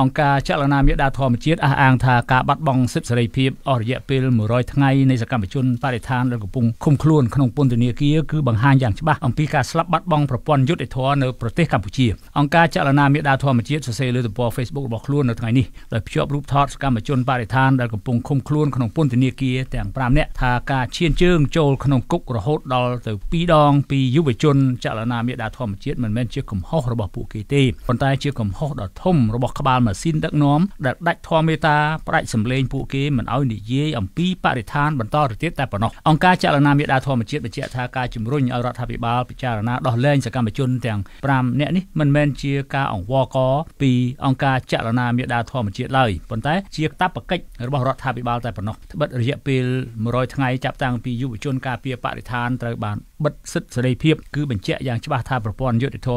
អង្គការចលនាមេដាធម្មជាតិអះអាងថាការបាត់បង់សិទ្ធិសេរីភាពអស់រយៈពេល100ថ្ងៃនៃសកម្មជនបរិស្ថានដែលកំពុងឃុំខ្លួនក្នុងពន្ធនាគារគឺបង្ហាញយ៉ាងច្បាស់អំពីការស្លាប់បាត់បង់ប្រព័ន្ធយុត្តិធម៌នៅប្រទេសកម្ពុជាអង្គការចលនាមេដាធម្មជាតិសរសេរលើទំព័រ Facebook របស់ខ្លួននៅថ្ងៃនេះដោយភ្ជាប់រូបថតសកម្មជនបរិស្ថានដែលកំពុងឃុំខ្លួនក្នុងពន្ធនាគារទាំង5នាក់ថាការឈានជើងចូលក្នុងគុករហូតដល់ទៅ2ដងពីយុវជនចលនាមេដាធម្មជាតិមិនមែនជាកំហុសរបស់ពួកគេទេប៉ុន្តែជាកំហុសដ៏ធំរបស់ក្បាលដល់ម៉ាស៊ីនដឹកនាំដែលដាច់ធម៌មេត្តាផ្ដាច់សម្លេងពួកគេមិនឲ្យនិយាយអំពីបរិស្ថានបន្តទៅទៀតតែប៉ុណ្ណោះអង្គការចលនាមេដាធម្មជាតិបញ្ជាក់ថាការជំរុញឲ្យរដ្ឋាភិបាលពិចារណាដោះលែងសកម្មជនទាំង5នាក់នេះមិនមែនជាការអង្វរករពីអង្គការចលនាមេដាធម្មជាតិឡើយប៉ុន្តែជាកាតព្វកិច្ចរបស់រដ្ឋាភិបាលតែប៉ុណ្ណោះត្បិតរយៈពេល100ថ្ងៃចាប់តាំងពីយុវជនការពារបរិស្ថានត្រូវបាន បិទសិទ្ធិសេរីភាពគឺបញ្ជាក់យ៉ាងច្បាស់ថាប្រព័ន្ធយុតិធធ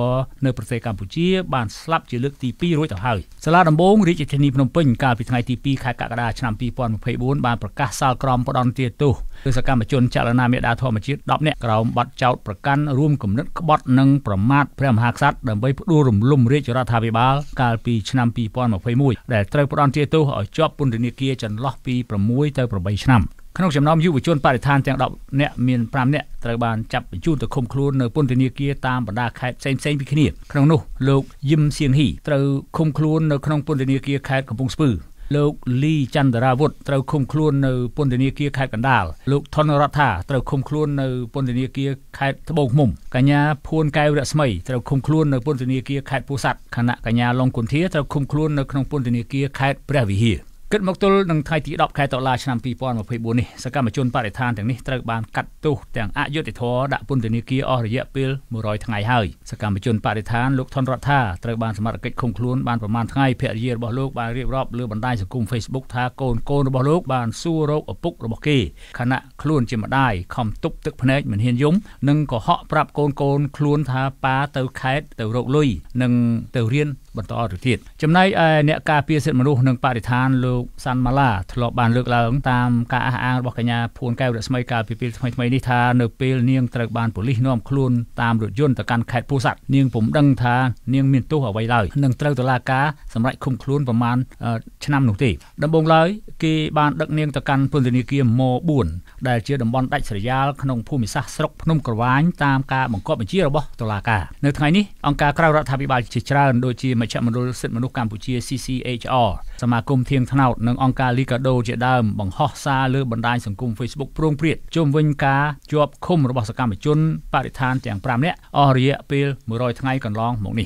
នៅប្រទេសកម្ពុជា បានស្លាប់ជាលើកទី2រួចទៅហើយសាលាឡាដំបងរាជធានីភ្នំពេញកាលពីថ្ងៃទី2ខែកក្កដាឆ្នាំ2024បានប្រកាសសាលក្រមផ្ដន្ទាទោសគឺសកម្មជនចលនាមេដាធម្មជាតិ10នាក់ក្រោមបទចោទប្រកាន់រួមគំនិតក្បត់និងប្រមាថព្រះមហាក្សត្រដើម្បីផ្ដួលរំលំរាជរដ្ឋាភិបាលកាលពីឆ្នាំ2021ដែលត្រូវផ្ដន្ទាទោសឲ្យជាប់ពន្ធនាគារចន្លោះពី6ទៅ8ឆ្នាំក្នុងចំណោមយុវជនបរិស្ថានទាំង10នាក់មាន5នាក់ត្រូវបានចាប់បញ្ជូនទៅឃុំខ្លួននៅពន្ធនាគារតាមបណ្ដាខេត្តផ្សេងៗពីគ្នា ក្នុងនោះលោកយឹមសៀងហ៊ីត្រូវឃុំខ្លួននៅក្នុងពន្ធនាគារខេត្តកំពង់ស្ពឺលោកលីចន្ទរាវុធត្រូវឃុំខ្លួននៅពន្ធនាគារខេត្តកណ្ដាលលោកថនរដ្ឋាត្រូវឃុំខ្លួននៅពន្ធនាគារខេត្តត្បូងឃ្មុំកញ្ញាភួនកែវរស្មីត្រូវឃុំខ្លួននៅពន្ធនាគារខេត្តពោធិ៍សាត់ខណៈកញ្ញាឡុងគុន្ធាត្រូវឃុំខ្លួននៅក្នុងពន្ធនាគារខេត្តព្រះវិហារគិតមកទល់នឹងថ្ងៃទី10ខែតុលាឆ្នាំ2024នេះសកម្មជនបរិស្ថានទាំងនេះត្រូវបានកាត់ទោសទាំងអយុត្តិធម៌ដាក់ពន្ធនាគារអស់រយៈពេល100ថ្ងៃហើយសកម្មជនបរិស្ថានលោកថនរដ្ឋាត្រូវបានសមត្ថកិច្ចឃុំខ្លួនបានប្រមាណថ្ងៃភរិយារបស់លោកបានរៀបរាប់លើបណ្ដាញសង្គម Facebook ថាកូនកូនរបស់លោកបានសួររោគឪពុករបស់គេខណៈខ្លួនជាម្ដាយខំទប់ទឹកភ្នែកមិនហ៊ានយំនិងកុហកប្រាប់កូនកូនខ្លួនថាប៉ាទៅខេតទៅរកលុយនិងទៅរៀនបន្តទៅទៀតចំណែកឯអ្នកការពារសិទ្ធិមនុស្សនិងបរិស្ថានលោកសាន់ម៉ាឡាធ្លាប់បានលើកឡើងតាមការអះអាងរបស់កញ្ញាភួនកែវរស្មីកាលពីពេលថ្មីៗនេះថានៅពេលនាងត្រូវបានប៉ូលីសនាំខ្លួនតាមរថយន្តទៅកាន់ខេត្តពោធិ៍សាត់នាងពុំដឹងថានាងមានទោសអ្វីឡើយនឹងត្រូវតុលាការសម្រេចឃុំខ្លួនប្រមាណឆ្នាំនោះទេដំបូងឡើយគេបានដឹកនាងទៅកាន់ពន្ធនាគារម4ដែលជាតំបន់ដាច់ស្រយាលក្នុងភូមិសាស្ត្រស្រុកភ្នំក្រវាញតាមការបង្គាប់បញ្ជារបស់តុលាការនៅថ្ងៃនេះអង្គការក្រៅរដ្ឋាភិបាលជាច្រើនដូចជាជ្ឈមណ្ឌលសិទ្ធិមនុស្សកម្ពុជា CCHR សមាគមធៀងថ្នោតនិងអង្គការ Liga do ជាដើមបង្ហោះសារលើបណ្ដាញសង្គម Facebook ប្រងព្រាតជុំវិញការជាប់ឃុំរបស់សកម្មជន បរិស្ថានទាំង5នាក់អស់រយៈពេល100ថ្ងៃកន្លងមកនេះ